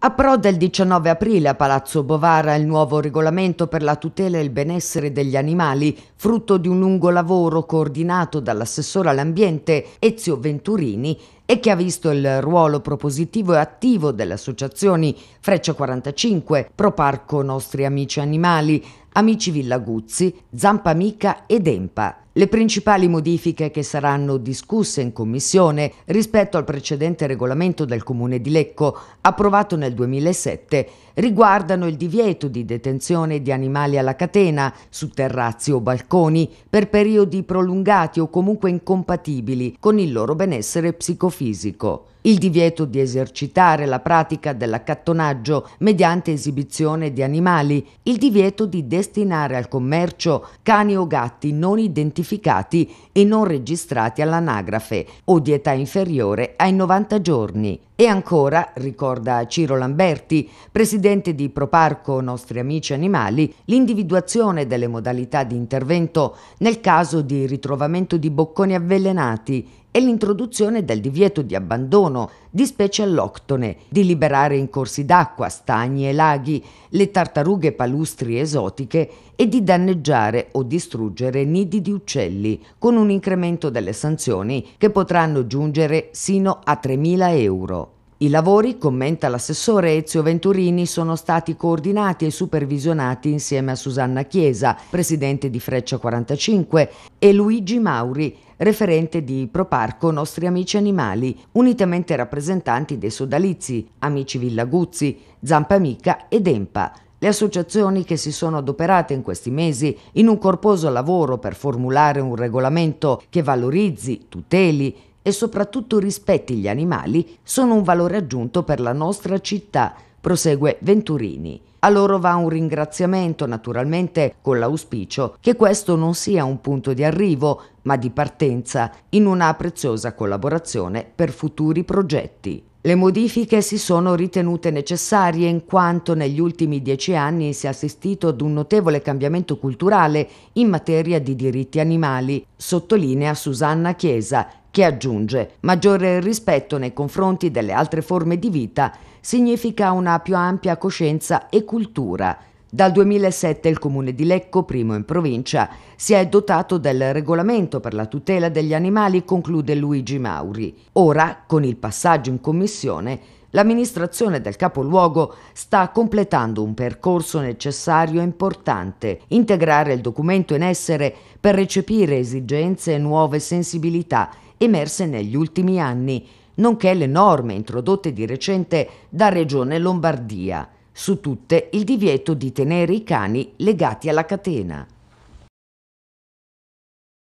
Approda il 19 aprile a Palazzo Bovara il nuovo regolamento per la tutela e il benessere degli animali, frutto di un lungo lavoro coordinato dall'assessore all'ambiente Ezio Venturini e che ha visto il ruolo propositivo e attivo delle associazioni Freccia 45, Proparco Nostri Amici Animali, Amici Villaguzzi, Zampa Zampamica ed Empa. Le principali modifiche che saranno discusse in Commissione rispetto al precedente regolamento del Comune di Lecco, approvato nel 2007, riguardano il divieto di detenzione di animali alla catena su terrazzi o balconi per periodi prolungati o comunque incompatibili con il loro benessere psicofisico il divieto di esercitare la pratica dell'accattonaggio mediante esibizione di animali, il divieto di destinazione destinare al commercio cani o gatti non identificati e non registrati all'anagrafe o di età inferiore ai 90 giorni. E ancora, ricorda Ciro Lamberti, presidente di Proparco Nostri Amici Animali, l'individuazione delle modalità di intervento nel caso di ritrovamento di bocconi avvelenati e l'introduzione del divieto di abbandono di specie alloctone, di liberare in corsi d'acqua, stagni e laghi, le tartarughe palustri esotiche e di danneggiare o distruggere nidi di uccelli, con un incremento delle sanzioni che potranno giungere sino a 3.000 euro. I lavori, commenta l'assessore Ezio Venturini, sono stati coordinati e supervisionati insieme a Susanna Chiesa, presidente di Freccia 45, e Luigi Mauri, referente di Proparco Nostri Amici Animali, unitamente rappresentanti dei sodalizi, Amici Villaguzzi, Zampa Amica ed Empa. Le associazioni che si sono adoperate in questi mesi in un corposo lavoro per formulare un regolamento che valorizzi, tuteli e soprattutto rispetti gli animali sono un valore aggiunto per la nostra città, prosegue Venturini. A loro va un ringraziamento, naturalmente con l'auspicio che questo non sia un punto di arrivo, ma di partenza, in una preziosa collaborazione per futuri progetti. Le modifiche si sono ritenute necessarie in quanto negli ultimi dieci anni si è assistito ad un notevole cambiamento culturale in materia di diritti animali, sottolinea Susanna Chiesa, che aggiunge maggiore rispetto nei confronti delle altre forme di vita significa una più ampia coscienza e cultura. Dal 2007 il comune di Lecco, primo in provincia, si è dotato del regolamento per la tutela degli animali, conclude Luigi Mauri. Ora, con il passaggio in commissione, L'amministrazione del capoluogo sta completando un percorso necessario e importante, integrare il documento in essere per recepire esigenze e nuove sensibilità emerse negli ultimi anni, nonché le norme introdotte di recente da Regione Lombardia, su tutte il divieto di tenere i cani legati alla catena.